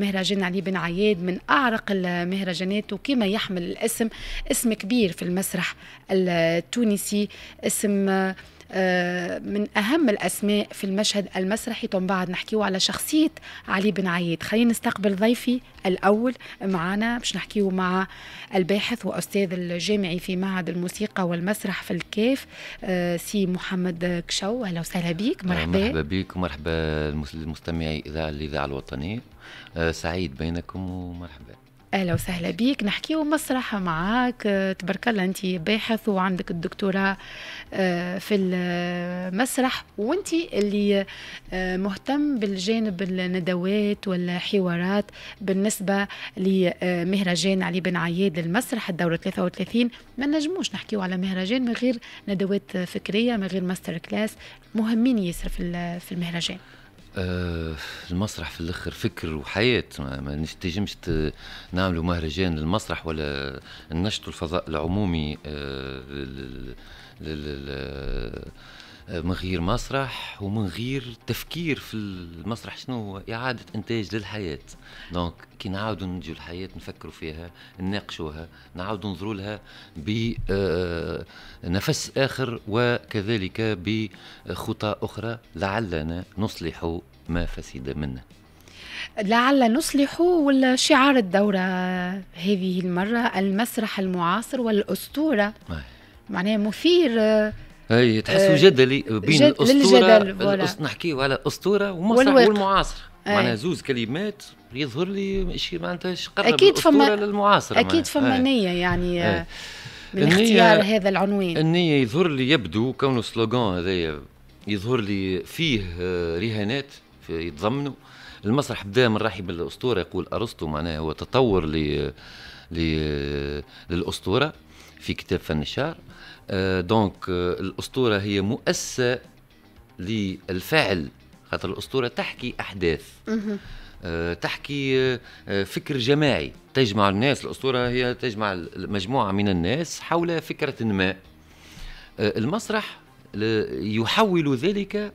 مهرجان علي بن عياد من أعرق المهرجانات وكما يحمل الاسم اسم كبير في المسرح التونسي اسم آه، من أهم الأسماء في المشهد المسرحي تم بعد نحكيه على شخصية علي بن عياد خلينا نستقبل ضيفي الأول معنا باش نحكيه مع الباحث وأستاذ الجامعي في معهد الموسيقى والمسرح في الكيف آه، سي محمد كشو أهلا وسهلا بك آه، مرحبا مرحبا بك ومرحبا المستمعي الإذاعة الوطنية سعيد بينكم ومرحبا اهلا وسهلا بيك نحكيو مسرح معاك تبارك الله انت باحث وعندك الدكتوراه آه، في المسرح وانت اللي آه، مهتم بالجانب الندوات والحوارات بالنسبه لمهرجان علي بن عياد للمسرح الدوره 33 ما نجموش نحكيو على مهرجان من غير ندوات فكريه من غير ماستر كلاس مهمين ياسر في المهرجان آه المسرح في الاخر فكر وحياه ما, ما نتجمش نعملوا مهرجان للمسرح ولا ننشطوا الفضاء العمومي آه لل... لل... لل... آه، من غير مسرح ومن غير تفكير في المسرح شنو هو اعاده انتاج للحياه دونك كي نعاودوا نجيو الحياه نفكروا فيها نناقشوها نعاودوا ننظروا لها بنفس آه، اخر وكذلك بخطى آه، اخرى لعلنا نصلح ما فسد منا لعل نصلح شعار الدورة هذه المرة المسرح المعاصر والأسطورة نعم. معناه مثير اي تحسوا آه، جدلي بين جد الاسطوره نحكيو على اسطوره ومسرح والمعاصره آه. معناها زوز كلمات يظهر لي شيء معناتها قرب اكيد فما للمعاصره اكيد فما آه. نيه يعني من اختيار هذا العنوان النية يظهر لي يبدو كونه سلوغان هذايا يظهر لي فيه رهانات في يتضمنوا المسرح بدا من رحب الاسطوره يقول ارسطو معناها هو تطور ل للأسطورة في كتاب فن الشعر دونك آه، آه، الأسطورة هي مؤسسة للفاعل خاطر الأسطورة تحكي أحداث آه، تحكي فكر جماعي تجمع الناس الأسطورة هي تجمع مجموعة من الناس حول فكرة ما المسرح يحول ذلك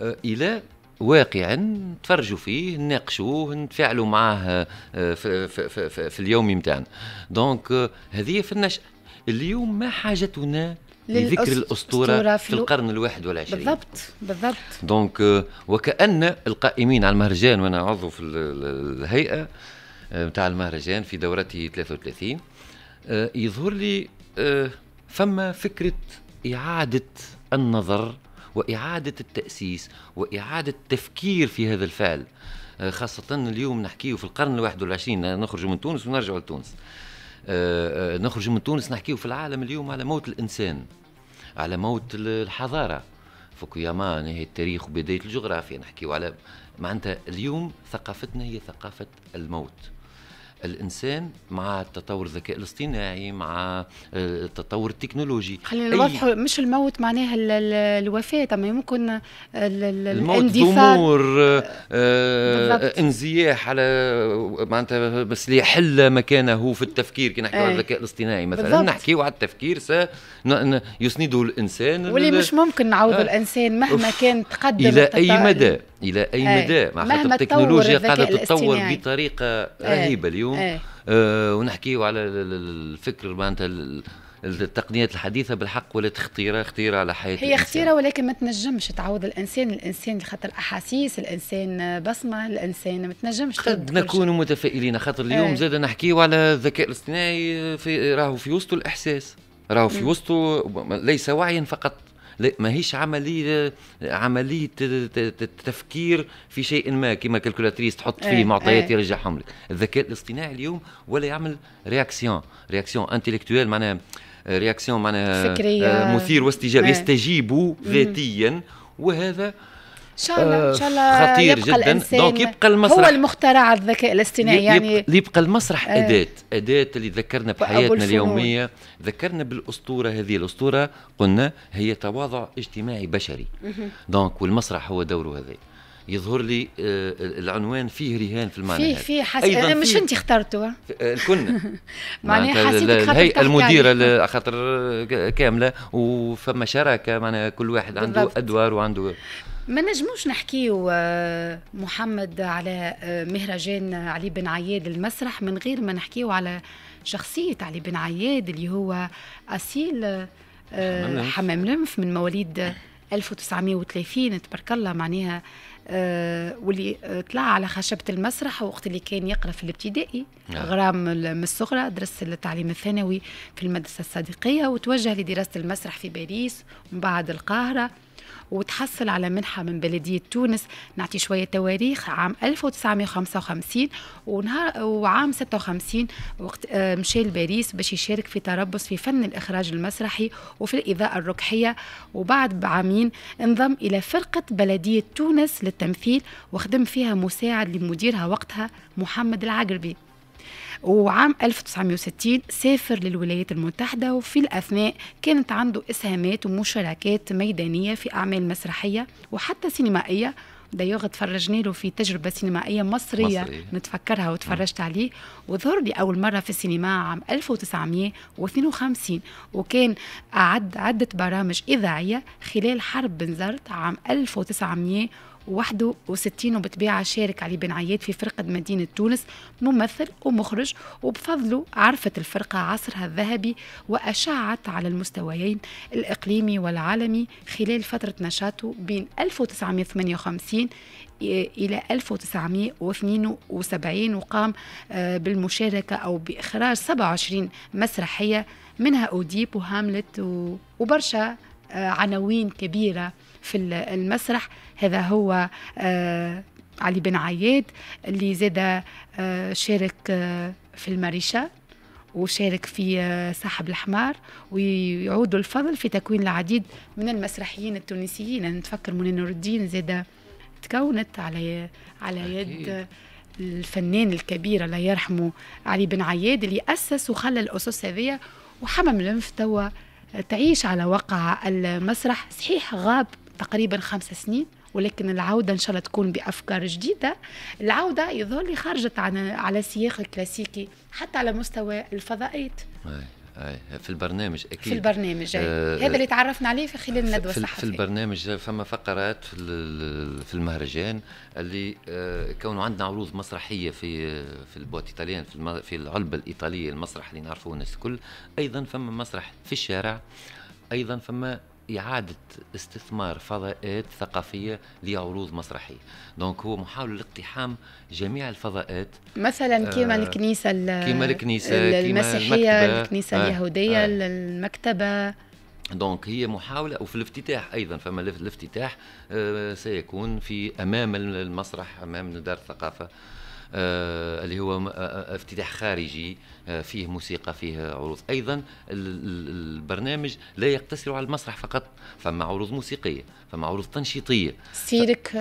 إلى واقعا نتفرجوا فيه نناقشوه نتفاعلوا معاه آه، في, في, في, في اليوم نتاعنا دونك آه، هذه في النشأة اليوم ما حاجتنا لذكر الأسطورة في القرن الواحد والعشرين بالضبط بالضبط دونك آه، وكأن القائمين على المهرجان وأنا عضو في الهيئة نتاع المهرجان في دورته 33 يظهر لي فما فكرة إعادة النظر وإعادة التأسيس وإعادة التفكير في هذا الفعل آه، خاصة اليوم نحكيه في القرن الواحد والعشرين نخرج من تونس ونرجع لتونس آه، آه، نخرج من تونس نحكيه في العالم اليوم على موت الإنسان على موت الحضارة فوكوياما نهاية التاريخ وبداية الجغرافيا نحكيه على معناتها اليوم ثقافتنا هي ثقافة الموت الانسان مع التطور الذكاء الاصطناعي مع التطور آه، التكنولوجي خلينا نوضحوا مش الموت معناها الوفاه اما ممكن الموت ضمور آه, آه، انزياح على معناتها بس اللي مكانه في التفكير كي نحكيو على الذكاء الاصطناعي مثلا نحكيو على التفكير يسنده الانسان واللي مش ممكن نعوض آه. الانسان مهما كان تقدم الى اي مدى الى اي إيه، مدى معناتها التكنولوجيا قاعده تتطور بطريقه إيه، رهيبه اليوم إيه. آه ونحكيه على الفكر معناتها التقنيات الحديثه بالحق ولا خطيره خطيره على حياه هي خطيره ولكن ما تنجمش تعوض الانسان الانسان خاطر الاحاسيس الانسان بصمه الانسان ما تنجمش قد نكون متفائلين خاطر اليوم ايه. زاد نحكيو على الذكاء الاصطناعي راهو في وسط الاحساس راهو في وسطه ليس وعيا فقط لا ماهيش عمليه عمليه تفكير في شيء ما كما كالكولاتريس تحط فيه إيه، معطيات إيه. يرجعهم لك الذكاء الاصطناعي اليوم ولا يعمل رياكسيون رياكسيون انتيليكتويل معناها رياكسيون آه، معناها فكريه آه، مثير واستجابه إيه. يستجيب ذاتيا وهذا ان شاء الله ان شاء الله آه، خطير يبقى جدا دونك يبقى المسرح هو المخترع الذكاء الاصطناعي يعني يبقى المسرح آه اداه اداه اللي ذكرنا بحياتنا اليوميه ذكرنا بالاسطوره هذه الاسطوره قلنا هي تواضع اجتماعي بشري دونك والمسرح هو دوره هذا يظهر لي آه العنوان فيه رهان في المعنى فيه فيه حس... انا مش انت اخترته آه، الكل معناها حسيت خاطر المديره خاطر كامله وفما شراكه معناها كل واحد عنده ادوار وعنده ما نجموش نحكيو آه، محمد على آه، مهرجان علي بن عياد المسرح من غير ما نحكيو على شخصية علي بن عياد اللي هو أصيل آه، حمام لمف من مواليد 1930 تبارك الله معناها واللي طلع على خشبة المسرح وقت اللي كان يقرأ في الابتدائي نعم. غرام من الصغرى درس التعليم الثانوي في المدرسة الصديقية وتوجه لدراسة المسرح في باريس ومن بعد القاهرة وتحصل على منحة من بلدية تونس نعطي شوية تواريخ عام 1955 ونهار وعام 56 وقت آه، مشى لباريس باش يشارك في تربص في فن الإخراج المسرحي وفي الإضاءة الركحية وبعد بعامين انضم إلى فرقة بلدية تونس للتمثيل وخدم فيها مساعد لمديرها وقتها محمد العقربي وعام 1960 سافر للولايات المتحدة وفي الأثناء كانت عنده إسهامات ومشاركات ميدانية في أعمال مسرحية وحتى سينمائية دايوغ تفرجنا له في تجربه سينمائيه مصريه, مصرية. نتفكرها وتفرجت م. نعم. عليه وظهر لي اول مره في السينما عام 1952 وكان اعد عده برامج اذاعيه خلال حرب بنزرت عام 1900 61 وبطبيعة شارك علي بن عياد في فرقة مدينة تونس ممثل ومخرج وبفضله عرفت الفرقة عصرها الذهبي وأشاعت على المستويين الإقليمي والعالمي خلال فترة نشاطه بين 1958 إلى 1972 وقام آه، بالمشاركة أو بإخراج 27 مسرحية منها أوديب وهاملت وبرشا آه، عناوين كبيرة في المسرح هذا هو آه، علي بن عياد اللي زاد آه، شارك آه، في المريشة وشارك في سحب الحمار ويعود الفضل في تكوين العديد من المسرحيين التونسيين أنا نتفكر من نور الدين زاد تكونت على على يد الفنان الكبير الله يرحمه علي بن عياد اللي أسس وخلى الأسس هذيا وحمم العنف توا تعيش على واقع المسرح صحيح غاب تقريبا خمس سنين ولكن العودة إن شاء الله تكون بأفكار جديدة العودة يظهر خرجت عن على سياق الكلاسيكي حتى على مستوى الفضاءات في البرنامج اكيد في البرنامج آه هذا اللي تعرفنا عليه في خلال الندوه في, في البرنامج فما فقرات في المهرجان اللي آه كونوا عندنا عروض مسرحيه في آه، في البوت ايطاليان في, في العلبه الايطاليه المسرح اللي نعرفوه الناس الكل ايضا فما مسرح في الشارع ايضا فما إعادة استثمار فضاءات ثقافية لعروض مسرحية دونك هو محاولة لاقتحام جميع الفضاءات مثلا آه، كيما آه الكنيسة كيما الكنيسة المسيحية الكنيسة آه اليهودية آه المكتبة دونك هي محاولة وفي الافتتاح أيضا فما الافتتاح آه، سيكون في أمام المسرح أمام دار الثقافة آه، اللي هو آه، آه، افتتاح خارجي فيه موسيقى فيه عروض ايضا البرنامج لا يقتصر على المسرح فقط فما عروض موسيقيه فما عروض تنشيطيه سيرك ف...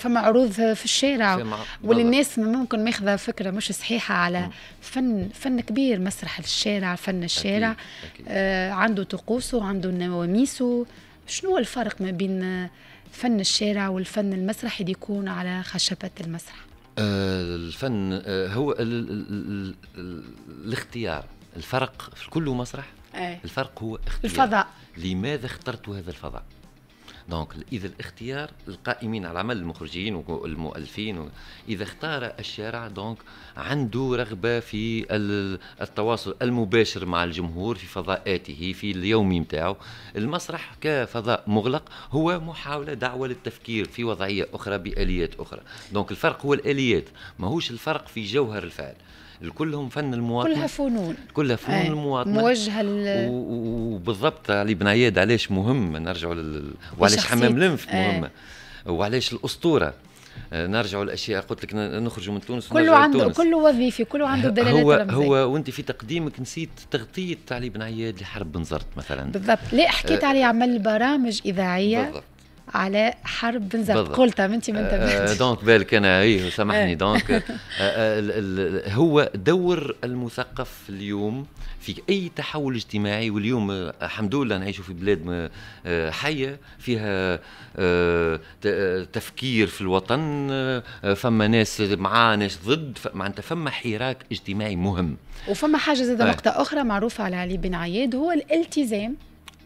فما عروض في الشارع فما... وللناس ممكن ماخذه فكره مش صحيحه على م. فن فن كبير مسرح الشارع فن الشارع أكيد. أكيد. آه عنده طقوسه عنده نواميسه شنو الفرق ما بين فن الشارع والفن المسرحي اللي يكون على خشبة المسرح آه، الفن آه، هو الاختيار الفرق في كل مسرح إيه. الفرق هو اختيار الفضاء لماذا اخترت هذا الفضاء دونك اذا الاختيار القائمين على العمل المخرجين والمؤلفين اذا اختار الشارع دونك عنده رغبه في التواصل المباشر مع الجمهور في فضاءاته في اليومي نتاعو المسرح كفضاء مغلق هو محاوله دعوه للتفكير في وضعيه اخرى باليات اخرى دونك الفرق هو الاليات ماهوش الفرق في جوهر الفعل كلهم فن المواطن كلها فنون كلها فنون أي. المواطن موجهه لل... وبالضبط علي بن عياد علاش مهم نرجعوا لل... وعلاش حمام لنف إيه. مهمه وعلاش الاسطوره آه، نرجعوا لاشياء قلت لك نخرجوا من تونس كله عنده كل كله وظيفي كله عنده دلالات هو هو وانت في تقديمك نسيت تغطيه علي بن عياد لحرب بنزرت مثلا بالضبط لا حكيت آه، عليه عمل برامج اذاعيه بالضبط. على حرب بن بنزرت قلتها انت ما انتبهتش دونك بالك انا ايه سامحني آه. دونك آه، آه، هو دور المثقف اليوم في اي تحول اجتماعي واليوم الحمد لله نعيشوا في بلاد حيه فيها تفكير في الوطن فما ناس مع ناس ضد معناتها فما حراك اجتماعي مهم وفما حاجه زاد نقطه اخرى معروفه على علي بن عياد هو الالتزام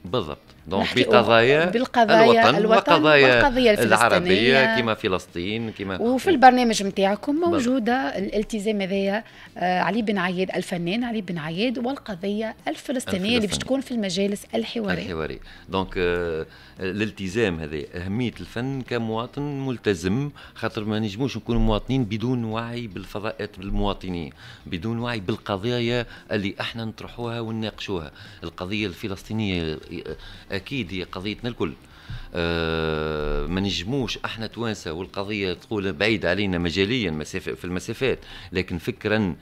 بالضبط دونك بقضايا بالقضايا الوطن, الوطن وقضايا العربية كما فلسطين كما وفي البرنامج نتاعكم موجودة الالتزام هذايا آه، علي بن عياد الفنان علي بن عياد والقضية الفلسطينية اللي باش تكون في المجالس الحوارية الحوارية آه، دونك الالتزام هذا أهمية الفن كمواطن ملتزم خاطر ما نجموش نكونوا مواطنين بدون وعي بالفضاءات بالمواطنين بدون وعي بالقضايا اللي احنا نطرحوها ونناقشوها القضية الفلسطينية آه، اكيد هي قضيتنا الكل آه، ما نجموش احنا توانسه والقضيه تقول بعيد علينا مجاليا في المسافات لكن فكرا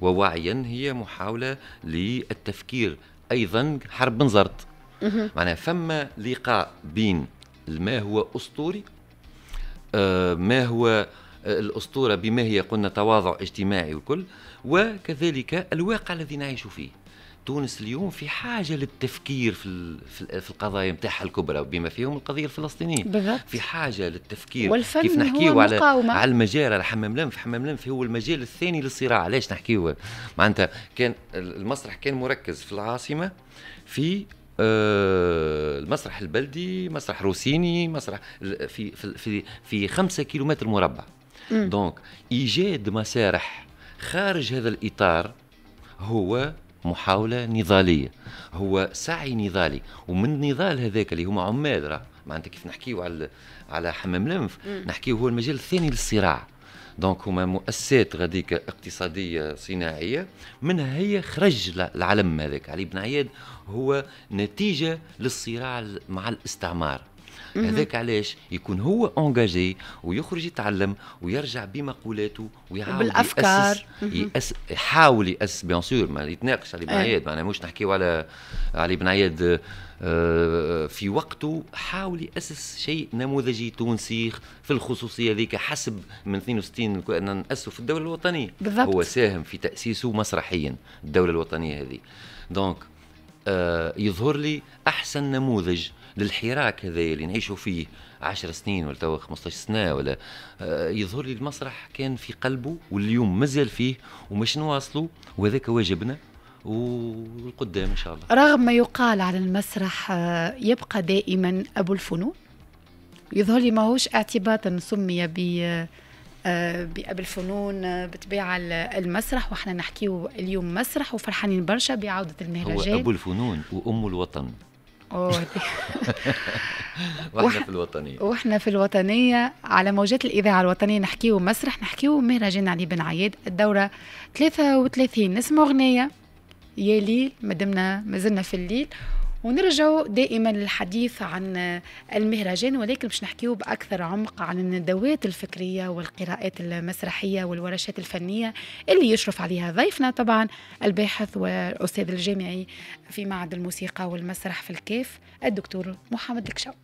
ووعيا هي محاوله للتفكير ايضا حرب بنزرت معناها فما لقاء بين ما هو اسطوري آه، ما هو الاسطوره بما هي قلنا تواضع اجتماعي والكل وكذلك الواقع الذي نعيش فيه تونس اليوم في حاجه للتفكير في في القضايا نتاعها الكبرى بما فيهم القضيه الفلسطينيه بالضبط. في حاجه للتفكير والفن كيف نحكيه على على المجال على حمام لنف حمام لنف هو المجال الثاني للصراع علاش نحكيه معناتها كان المسرح كان مركز في العاصمه في آه المسرح البلدي مسرح روسيني مسرح في في في, في خمسة كيلومتر مربع دونك ايجاد مسارح خارج هذا الاطار هو محاولة نضالية هو سعي نضالي ومن النضال هذاك اللي هما عمال راه معناتها كيف نحكيو على على حمام لنف نحكيو هو المجال الثاني للصراع دونك هما مؤسسات غاديك اقتصاديه صناعيه منها هي خرج العلم هذاك علي بن عياد هو نتيجه للصراع مع الاستعمار هذاك علاش يكون هو انجاجي ويخرج يتعلم ويرجع بمقولاته ويعاود بالافكار يأس يحاول ياسس بيان سور ما يتناقش علي بن عياد معناها مش نحكيو على علي بن عياد آه، في وقته حاول يأسس شيء نموذجي تونسي في الخصوصية ذيك حسب من 62 ناسسوا نأسسه في الدولة الوطنية بالضبط. هو ساهم في تأسيسه مسرحيا الدولة الوطنية هذه دونك آه، يظهر لي أحسن نموذج للحراك هذا اللي نعيشوا فيه 10 سنين ولا توا 15 سنه ولا آه، يظهر لي المسرح كان في قلبه واليوم مازال فيه ومش نواصلوا وهذاك واجبنا والقدام ان شاء الله رغم ما يقال على المسرح آه، يبقى دائما ابو الفنون يظهر لي ماهوش اعتباطا سمي ب آه، بأب الفنون بطبيعة المسرح وحنا نحكيه اليوم مسرح وفرحانين برشا بعودة المهرجان هو أبو الفنون وأم الوطن واحنا في الوطنيه واحنا في الوطنيه على موجات الاذاعه الوطنيه نحكيو مسرح نحكيو مهرجان علي بن عياد الدوره 33 نسمع اغنيه يا ليل ما دمنا ما زلنا في الليل ونرجع دائما للحديث عن المهرجان ولكن باش نحكيو باكثر عمق عن الندوات الفكريه والقراءات المسرحيه والورشات الفنيه اللي يشرف عليها ضيفنا طبعا الباحث والاستاذ الجامعي في معهد الموسيقى والمسرح في الكيف الدكتور محمد الكشاو.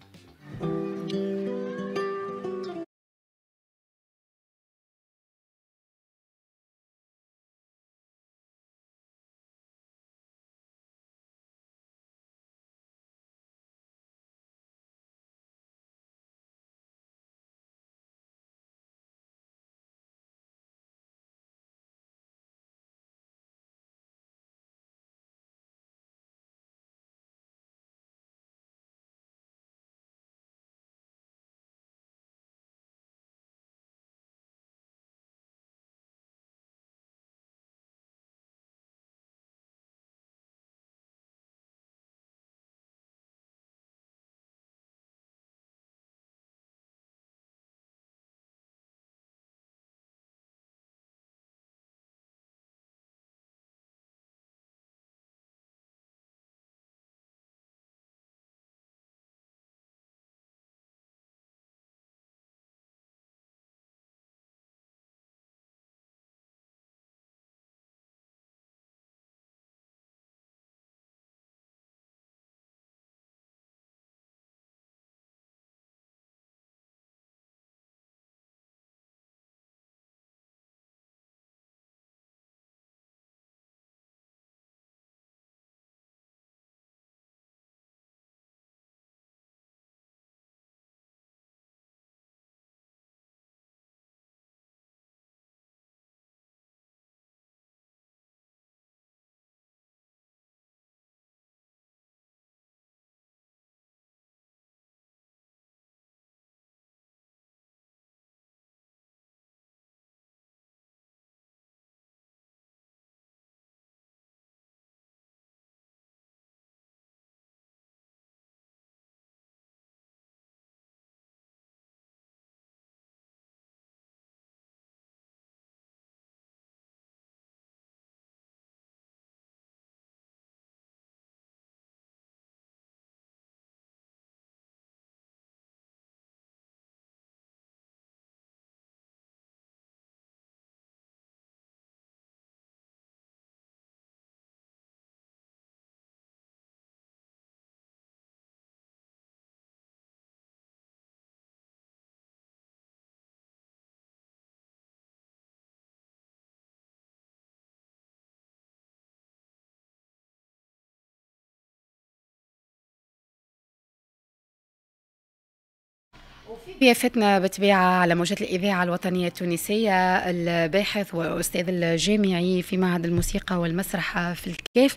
في ضيافتنا بالطبيعة على موجات الإذاعة الوطنية التونسية الباحث وأستاذ الجامعي في معهد الموسيقى والمسرح في الكيف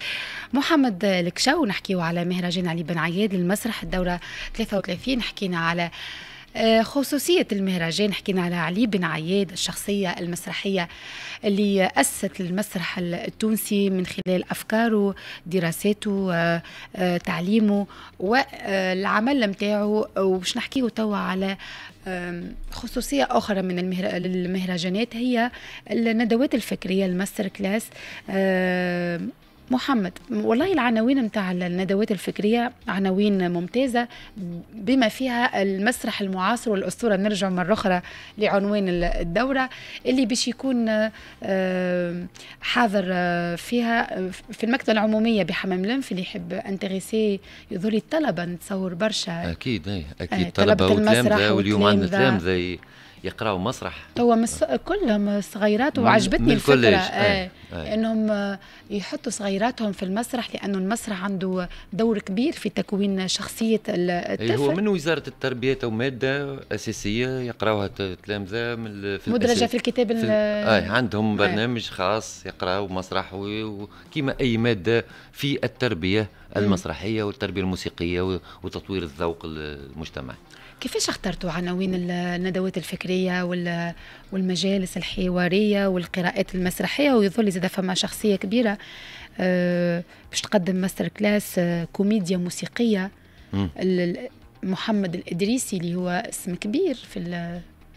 محمد الكشاو نحكيه على مهرجان علي بن عياد للمسرح الدورة 33 حكينا على آه، خصوصية المهرجان حكينا على علي بن عياد الشخصية المسرحية اللي أسست المسرح التونسي من خلال أفكاره دراساته آه، آه، تعليمه والعمل متاعه وباش نحكيه توا على خصوصية أخرى من المهرجانات هي الندوات الفكرية الماستر كلاس محمد والله العناوين نتاع الندوات الفكريه عناوين ممتازه بما فيها المسرح المعاصر والاسطوره نرجع مره اخرى لعنوان الدوره اللي باش يكون آه، حاضر آه، فيها آه، في المكتبه العموميه بحمام لنف اللي يحب انتريسي يظهر الطلبه نتصور برشا اكيد إيه، اكيد طلبه, طلبة المسرح واليوم عندنا تلامذه يقراوا مسرح هو مس... كلهم صغيرات وعجبتني الفكره آه. آه. انهم يحطوا صغيراتهم في المسرح لانه المسرح عنده دور كبير في تكوين شخصيه الطفل هو من وزاره التربيه ماده اساسيه يقراوها التلامذه في مدرجه في الكتاب في آه. عندهم برنامج خاص يقراوا مسرح وكما اي ماده في التربيه المسرحيه والتربيه الموسيقيه وتطوير الذوق المجتمعي كيفاش اخترتوا عناوين الندوات الفكريه والمجالس الحواريه والقراءات المسرحيه ويظل زاد فما شخصيه كبيره آه، باش تقدم ماستر كلاس آه، كوميديا موسيقيه محمد الادريسي اللي هو اسم كبير في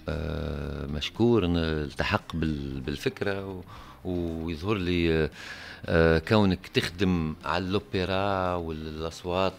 آه، مشكور التحق بالفكره ويظهر لي كونك تخدم على الاوبرا والاصوات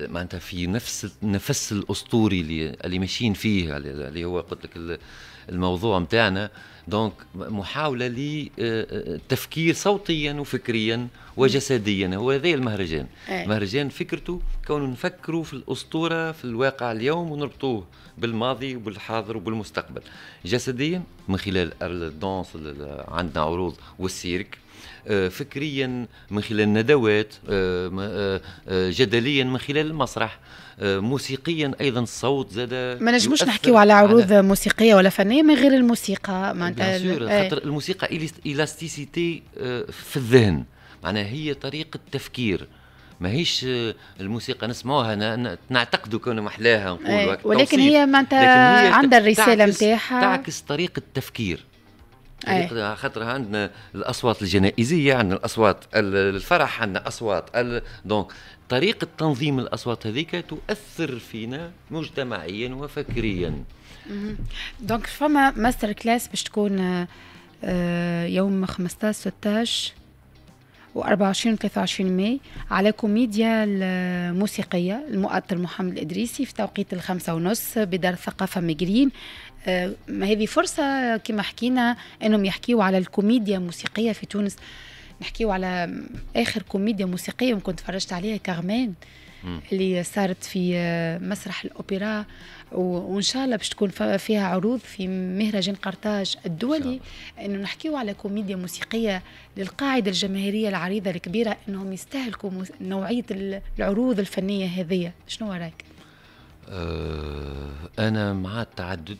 معناتها في نفس النفس الاسطوري اللي اللي ماشيين فيه اللي هو قلت لك الموضوع نتاعنا دونك محاوله لتفكير آه، آه، صوتيا وفكريا وجسديا هو هذا المهرجان إيه. مهرجان المهرجان فكرته كونه نفكروا في الاسطوره في الواقع اليوم ونربطوه بالماضي وبالحاضر وبالمستقبل جسديا من خلال الدانس عندنا عروض والسيرك آه، فكريا من خلال الندوات آه، آه، جدليا من خلال المسرح موسيقيا ايضا الصوت زاد ما نجموش نحكيو على عروض على موسيقيه ولا فنيه من غير الموسيقى معناتها إيه. خاطر الموسيقى الاستيسيتي في الذهن معناها هي طريقه تفكير ماهيش الموسيقى نسمعوها نعتقدوا كون محلاها نقولوا إيه. ولكن هي معناتها عندها الرساله نتاعها تعكس طريقه تفكير أيه. خاطر عندنا الاصوات الجنائزيه عندنا الاصوات الفرح عندنا اصوات دونك طريقه تنظيم الاصوات هذيك تؤثر فينا مجتمعيا وفكريا دونك فما ماستر كلاس باش تكون آه، يوم 15 16 و24 و 23 ماي على كوميديا الموسيقيه المؤطر محمد الادريسي في توقيت الخمسة ونص بدار الثقافه مجرين آه، ما هذه فرصة كما حكينا أنهم يحكيوا على الكوميديا الموسيقية في تونس نحكيوا على آخر كوميديا موسيقية ممكن تفرجت عليها كغمان اللي صارت في آه، مسرح الأوبرا وإن شاء الله باش تكون فيها عروض في مهرجان قرطاج الدولي إنه نحكيوا على كوميديا موسيقية للقاعدة الجماهيرية العريضة الكبيرة إنهم يستهلكوا نوعية العروض الفنية هذه شنو رأيك؟ آه، أنا مع التعدد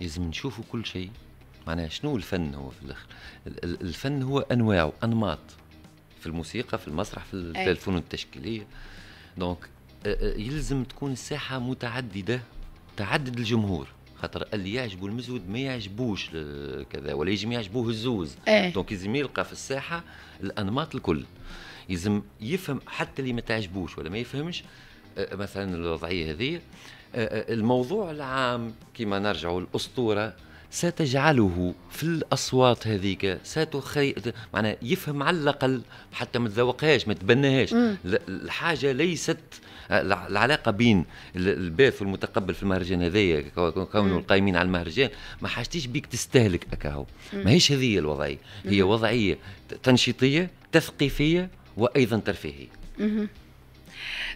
لازم نشوفوا كل شيء معناها شنو الفن هو في الاخر الفن هو انواع انماط في الموسيقى في المسرح في الفنون التشكيليه دونك يلزم تكون الساحه متعدده تعدد الجمهور خاطر اللي يعجبه المزود ما يعجبوش كذا ولا يجم يعجبوه الزوز أي. دونك يلزم يلقى في الساحه الانماط الكل يلزم يفهم حتى اللي ما تعجبوش ولا ما يفهمش مثلا الوضعيه هذه الموضوع العام كما نرجع الأسطورة ستجعله في الاصوات هذيك ستخي معناها يفهم على الاقل حتى ما تذوقهاش ما تبنهاش الحاجه ليست العلاقه بين الباث والمتقبل في المهرجان هذايا كونه القايمين على المهرجان ما حاجتيش بيك تستهلك اكاهو ما هيش هذه الوضعيه هي وضعيه تنشيطيه تثقيفيه وايضا ترفيهيه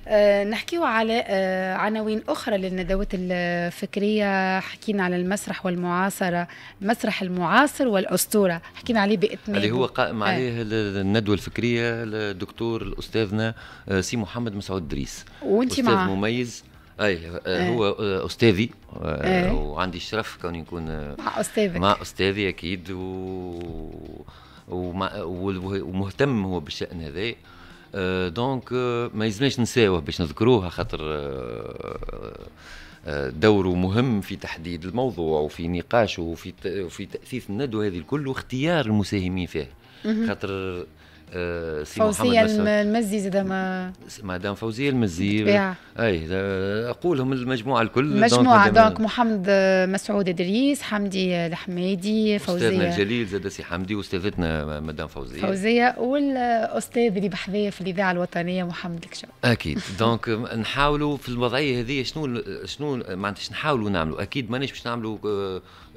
آه، نحكيو على آه، عناوين أخرى للندوات الفكرية حكينا على المسرح والمعاصرة المسرح المعاصر والأسطورة حكينا عليه بإتمام اللي هو قائم آه. عليه الندوة الفكرية الدكتور الأستاذنا آه، سي محمد مسعود دريس وانت أستاذ مع... مميز اي هو آه. استاذي آه. وعندي الشرف كوني نكون مع استاذك مع استاذي اكيد و... ومع... ومهتم هو بالشان هذا دونك ما يلزمناش نساوه باش نذكروها خاطر دوره مهم في تحديد الموضوع وفي نقاشه وفي وفي تاثيث الندوه هذه الكل واختيار المساهمين فيها خاطر آه، سي فوزية المزي زاد ما مدام فوزية المزي اي اقولهم المجموعة الكل المجموعة دونك, دونك محمد آه، مسعود ادريس حمدي آه، الحميدي فوزية استاذنا الجليل زاد سي حمدي واستاذتنا مدام فوزية فوزية والاستاذ اللي بحذايا في الاذاعة الوطنية محمد الكشاو اكيد دونك نحاولوا في الوضعية هذه شنو شنو معناتها نحاولوا نعملوا اكيد مانيش باش نعملوا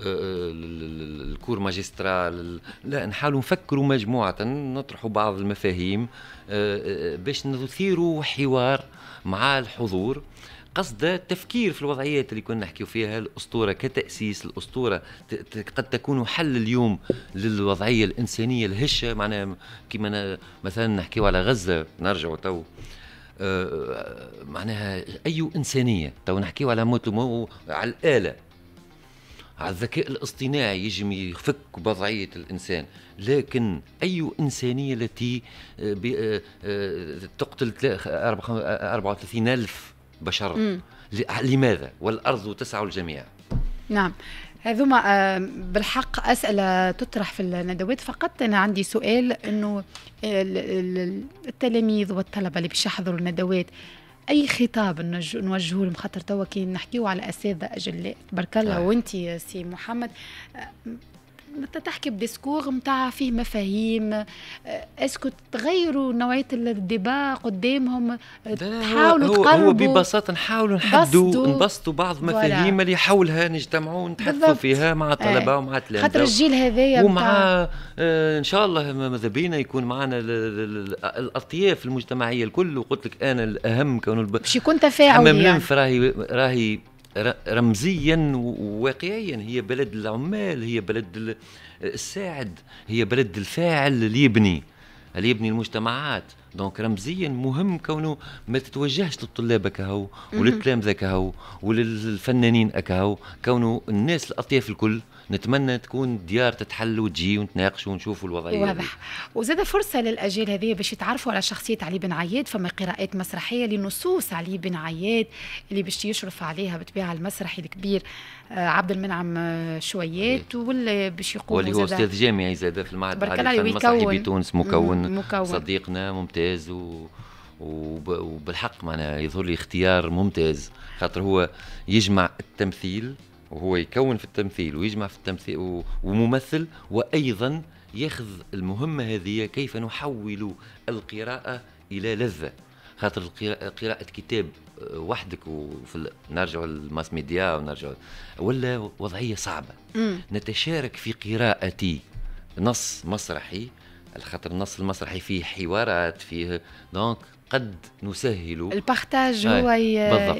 الكور ماجسترال لا نحاولوا نفكروا مجموعة نطرحوا بعض بعض المفاهيم آه، آه، باش نثيروا حوار مع الحضور قصد التفكير في الوضعيات اللي كنا نحكيو فيها الاسطوره كتاسيس الاسطوره قد تكون حل اليوم للوضعيه الانسانيه الهشه معناها كيما مثلا نحكيو على غزه نرجعوا تو آه، معناها اي انسانيه تو نحكيو على موت على الاله على الذكاء الاصطناعي يجم يفك وضعية الإنسان لكن أي إنسانية التي آه، آه، آه، تقتل 34 ألف بشر لماذا والأرض تسع الجميع نعم هذوما بالحق أسئلة تطرح في الندوات فقط أنا عندي سؤال أنه التلاميذ والطلبة اللي باش يحضروا الندوات اي خطاب نوجهه لهم خاطر توا كي نحكيو على اساتذه اجلاء تبارك الله وانت سي محمد تحكي بديسكور نتاع فيه مفاهيم اسكو آه، تغيروا نوعيه الديبا قدامهم آه، تحاولوا تقربوا هو ببساطه نحاولوا نحدوا نبسطوا بعض مفاهيم اللي حولها نجتمعوا نتحدثوا فيها مع الطلبه آه. ايه. ومع التلاميذ خاطر الجيل هذايا ومع ان شاء الله ماذا بينا يكون معنا الاطياف المجتمعيه الكل وقلت لك انا الاهم كانوا باش يكون تفاعل يعني. راهي راهي رمزيا وواقعيا هي بلد العمال هي بلد الساعد هي بلد الفاعل اللي يبني اللي يبني المجتمعات دونك رمزيا مهم كونه ما تتوجهش للطلاب كهو وللتلامذه كهو وللفنانين كهو كونه الناس الاطياف الكل نتمنى تكون ديار تتحل وتجي ونتناقش ونشوفوا الوضعيه واضح وزاد فرصه للاجيال هذه باش يتعرفوا على شخصيه علي بن عياد فما قراءات مسرحيه لنصوص علي بن عياد اللي باش يشرف عليها بتبيع المسرحي الكبير آه، عبد المنعم آه، شويات واللي باش يقول واللي هو استاذ جامعي زاد في المعهد العالي المسرحي بتونس مكون, مكون صديقنا ممتاز و وبالحق معناها يظهر لي اختيار ممتاز خاطر هو يجمع التمثيل وهو يكون في التمثيل ويجمع في التمثيل وممثل وايضا ياخذ المهمه هذه كيف نحول القراءه الى لذه خاطر قراءة كتاب آه، وحدك وفي نرجع للماس ميديا ونرجع ولا وضعية صعبة مم. نتشارك في قراءة نص مسرحي الخطر النص المسرحي فيه حوارات فيه دونك قد نسهل البارتاج آه، هو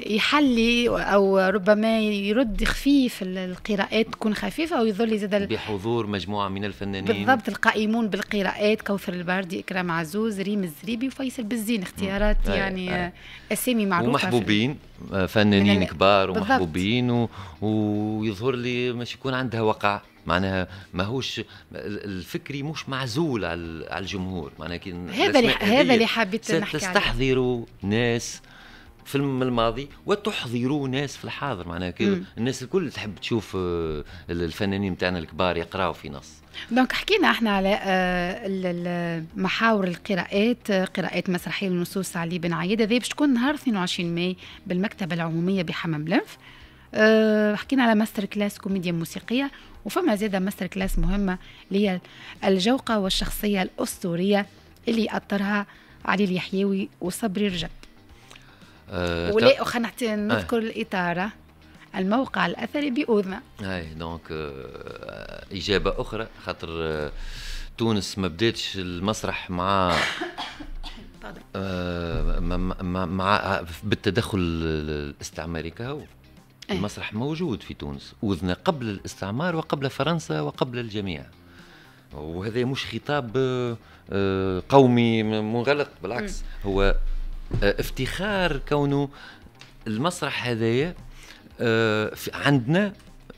يحلي او ربما يرد خفيف القراءات تكون خفيفه يظل زاد بحضور مجموعه من الفنانين بالضبط القائمون بالقراءات كوثر الباردي اكرام عزوز ريم الزريبي وفيصل بالزين اختيارات مم. يعني هاي. اسامي معروفه ومحبوبين آه، فنانين كبار ومحبوبين و... ويظهر لي مش يكون عندها وقع معناها ماهوش الفكري مش معزول على الجمهور معناها كي هذا اللي هذا اللي حبيت نحكي تستحضروا ناس في الماضي وتحضروا ناس في الحاضر معناها الناس الكل تحب تشوف آه، الفنانين نتاعنا الكبار يقراوا في نص دونك حكينا احنا على آه، محاور القراءات آه، قراءات مسرحيه النصوص علي بن عياد هذا باش تكون نهار 22 ماي بالمكتبه العموميه بحمام لنف حكينا على ماستر كلاس كوميديا موسيقيه وفما زيادة ماستر كلاس مهمة اللي هي الجوقة والشخصية الأسطورية اللي أطرها علي اليحيوي وصبري رجب euh, أه ولا خلينا نحكي نذكر أه. الإطارة الموقع الأثري بأذنة أي دونك آه إجابة أخرى خاطر آه تونس ما بداتش المسرح مع آه مع بالتدخل الاستعماري كهو إيه. المسرح موجود في تونس وذنا قبل الاستعمار وقبل فرنسا وقبل الجميع وهذا مش خطاب آه، آه، قومي منغلق بالعكس هو آه، افتخار كونه المسرح هذايا عندنا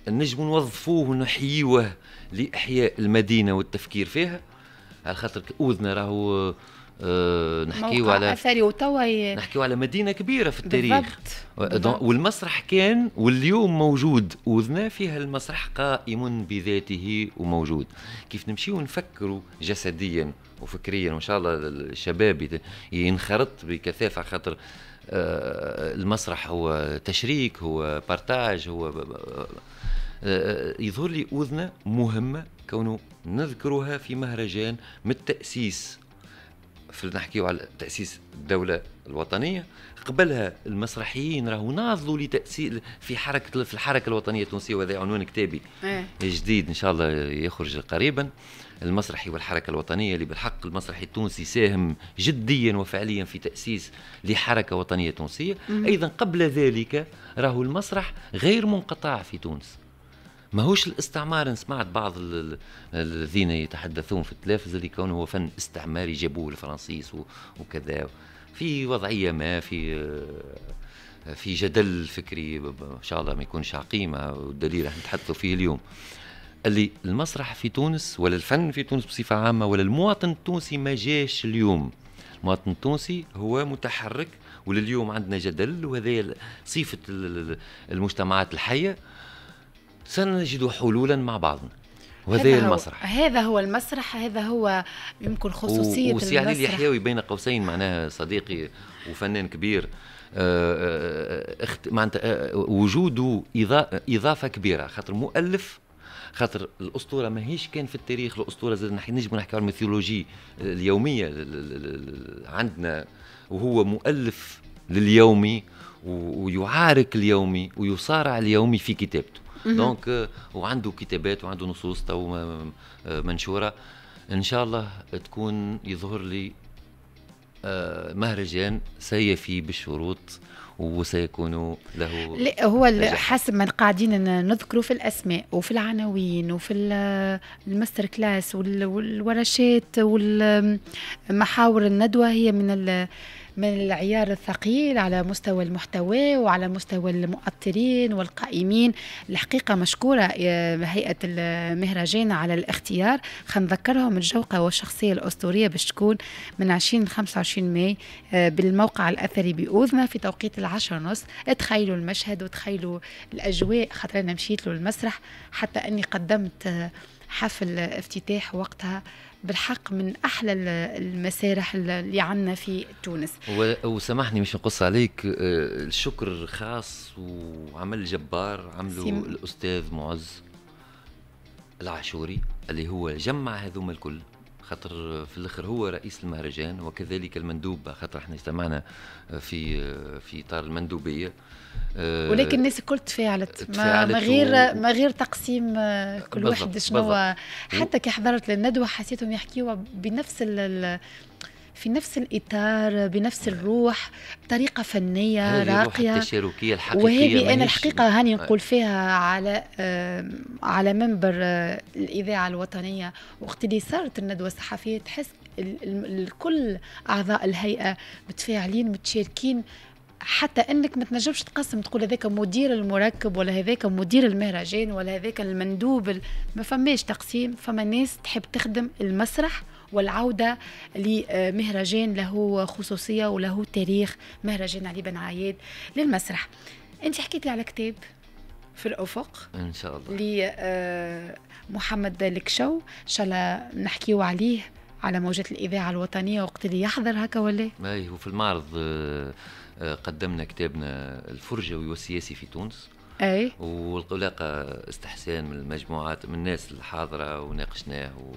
نجم نوظفوه ونحييوه لاحياء المدينه والتفكير فيها على خاطر اذنا راهو آه، نحكيو على اثري وتوا نحكيو على مدينه كبيره في التاريخ بالضبط. والمسرح كان واليوم موجود وذنا فيها المسرح قائم بذاته وموجود كيف نمشيو نفكروا جسديا وفكريا وان شاء الله الشباب ينخرط بكثافه خاطر آه، المسرح هو تشريك هو بارتاج هو آه، يظهر لي أذنة مهمة كونه نذكرها في مهرجان من التأسيس في نحكيو على تاسيس الدوله الوطنيه قبلها المسرحيين راهو ناضلوا لتاسيس في حركه في الحركه الوطنيه التونسيه وهذا عنوان كتابي ايه. جديد ان شاء الله يخرج قريبا المسرحي والحركه الوطنيه اللي بالحق المسرحي التونسي ساهم جديا وفعليا في تاسيس لحركه وطنيه تونسيه ايضا قبل ذلك راهو المسرح غير منقطع في تونس ماهوش الاستعمار سمعت بعض الذين يتحدثون في التلفزه اللي كونه هو فن استعماري جابوه الفرنسيس وكذا في وضعيه ما في في جدل فكري ان شاء الله ما يكونش عقيمه والدليل راح نتحدثوا فيه اليوم اللي المسرح في تونس ولا الفن في تونس بصفه عامه ولا المواطن التونسي ما جاش اليوم المواطن التونسي هو متحرك ولليوم عندنا جدل وهذا صفه المجتمعات الحيه سنجد حلولا مع بعضنا وهذا هو المسرح هذا هو المسرح هذا هو يمكن خصوصية و... وسي علي اليحيوي بين قوسين معناها صديقي وفنان كبير آه، آه، آه، اخت... معناتها وجوده إضاء... إضافة كبيرة خاطر مؤلف خاطر الاسطوره ماهيش كان في التاريخ الاسطوره زاد نجم نحكي على الميثولوجي اليوميه عندنا وهو مؤلف لليومي ويعارك اليومي ويصارع اليومي في كتابته دونك وعنده كتابات وعنده نصوص تو آه، آه، منشوره ان شاء الله تكون يظهر لي آه، مهرجان سيفي بالشروط وسيكون له لا هو حسب ما قاعدين نذكره في الاسماء وفي العناوين وفي الماستر كلاس والورشات والمحاور الندوه هي من من العيار الثقيل على مستوى المحتوى وعلى مستوى المؤطرين والقائمين الحقيقة مشكورة آه، هيئة المهرجان على الاختيار خنذكرهم الجوقة والشخصية الأسطورية باش تكون من 20 ل 25 ماي آه، بالموقع الأثري بأوذنا في توقيت العشر ونص تخيلوا المشهد وتخيلوا الأجواء خاطر أنا مشيت له المسرح حتى أني قدمت آه، حفل افتتاح وقتها بالحق من احلى المسارح اللي عندنا في تونس وسامحني مش نقص عليك آه، الشكر خاص وعمل جبار عمله سيم. الاستاذ معز العاشوري اللي هو جمع هذوما الكل خاطر في الاخر هو رئيس المهرجان وكذلك المندوب خاطر احنا اجتمعنا آه، في آه، في اطار المندوبيه آه، ولكن الناس الكل تفاعلت, تفاعلت ما غير ما غير تقسيم كل واحد شنو حتى كي حضرت للندوه حسيتهم يحكيوا بنفس ال في نفس الاطار بنفس الروح بطريقه فنيه راقيه التشاركيه الحقيقيه وهذه انا الحقيقه هاني آه. نقول فيها على آه، على منبر آه، الاذاعه الوطنيه وقت اللي صارت الندوه الصحفيه تحس الكل اعضاء الهيئه متفاعلين متشاركين حتى انك ما تنجمش تقسم تقول هذاك مدير المركب ولا هذاك مدير المهرجان ولا هذاك المندوب ما فماش تقسيم فما ناس تحب تخدم المسرح والعوده لمهرجان له خصوصيه وله تاريخ مهرجان علي بن عايد للمسرح انت حكيت لي على كتاب في الافق ان شاء الله لمحمد آه، الكشو ان شاء الله نحكيو عليه على موجات الاذاعه الوطنيه وقت اللي يحضر هكا ولا؟ اي وفي المعرض آه، آه، قدمنا كتابنا الفرجوي والسياسي في تونس اي ولقى استحسان من المجموعات من الناس الحاضره وناقشناه و...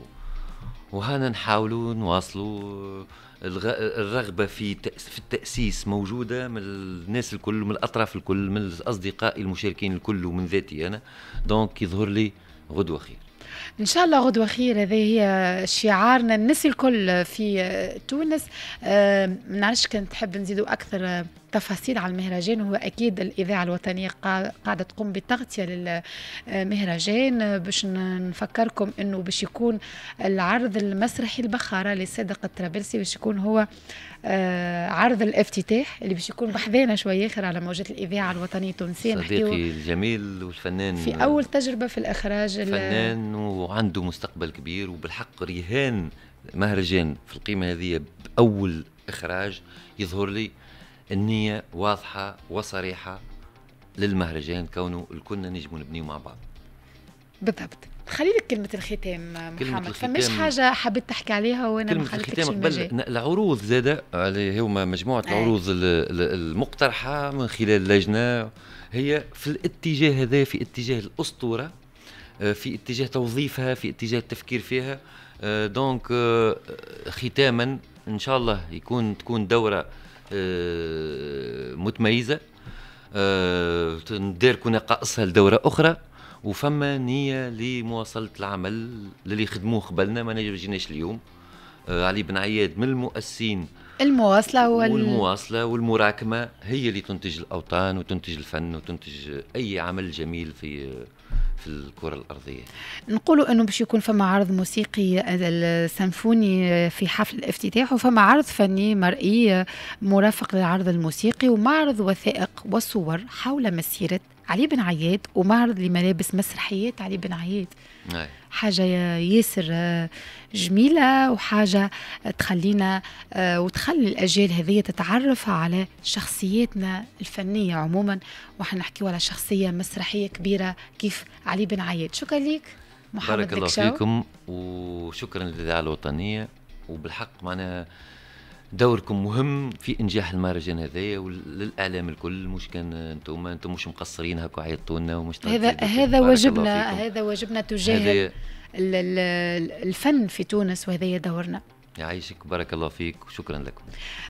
وهنا نحاولوا نواصلوا الرغبة في في التأسيس موجودة من الناس الكل من الأطراف الكل من الأصدقاء المشاركين الكل ومن ذاتي أنا دونك يظهر لي غدوة خير ان شاء الله غدوه خير هذه هي شعارنا الناس الكل في تونس آه، ما نعرفش كان تحب نزيدوا اكثر آه، تفاصيل على المهرجان وهو أكيد الإذاعة الوطنية قاعدة تقوم بتغطية للمهرجان باش نفكركم أنه باش يكون العرض المسرحي البخارة لصادق الطرابلسي باش يكون هو آه، عرض الافتتاح اللي باش يكون بحذانا شوية آخر على موجات الإذاعة الوطنية التونسية صديقي الجميل والفنان في أول تجربة في الإخراج فنان وعنده مستقبل كبير وبالحق رهان مهرجان في القيمة هذه بأول إخراج يظهر لي النية واضحة وصريحة للمهرجان كونه الكلنا نجموا نبنيه مع بعض بالضبط خلي لك كلمة الختام محمد كلمة الختام فمش حاجة حبيت تحكي عليها وانا كلمة الختام قبل العروض زادة اللي هما مجموعة أي. العروض المقترحة من خلال لجنة هي في الاتجاه هذا في اتجاه الأسطورة آه، في اتجاه توظيفها في اتجاه التفكير فيها آه، دونك آه، ختاما ان شاء الله يكون تكون دوره آه، متميزه آه، ندير كناقه اسهل لدوره اخرى وفما نيه لمواصله العمل للي خدموه قبلنا ما نجيناش اليوم آه، علي بن عياد من المؤسسين المواصلة وال... والمواصلة والمراكمة هي اللي تنتج الأوطان وتنتج الفن وتنتج أي عمل جميل في في الكرة الأرضية نقولوا أنه باش يكون فما عرض موسيقي سمفوني في حفل الافتتاح وفما عرض فني مرئي مرافق للعرض الموسيقي ومعرض وثائق وصور حول مسيرة علي بن عياد ومعرض لملابس مسرحيات علي بن عياد أي. نعم. حاجة ياسر آه، جميلة وحاجة تخلينا آه، وتخلي الأجيال هذه تتعرف على شخصياتنا الفنية عموما وحنا نحكيو على شخصية مسرحية كبيرة كيف علي بن عياد شكرا لك محمد بارك الله فيكم وشكرا للإذاعة الوطنية وبالحق معناها دوركم مهم في انجاح المهرجان هذايا وللاعلام الكل مش كان انتم انتم مش مقصرين هكا عيطتوا لنا ومش هذا هذا واجبنا هذا واجبنا تجاه الفن في تونس وهذا دورنا يعيشك بارك الله فيك وشكرا لكم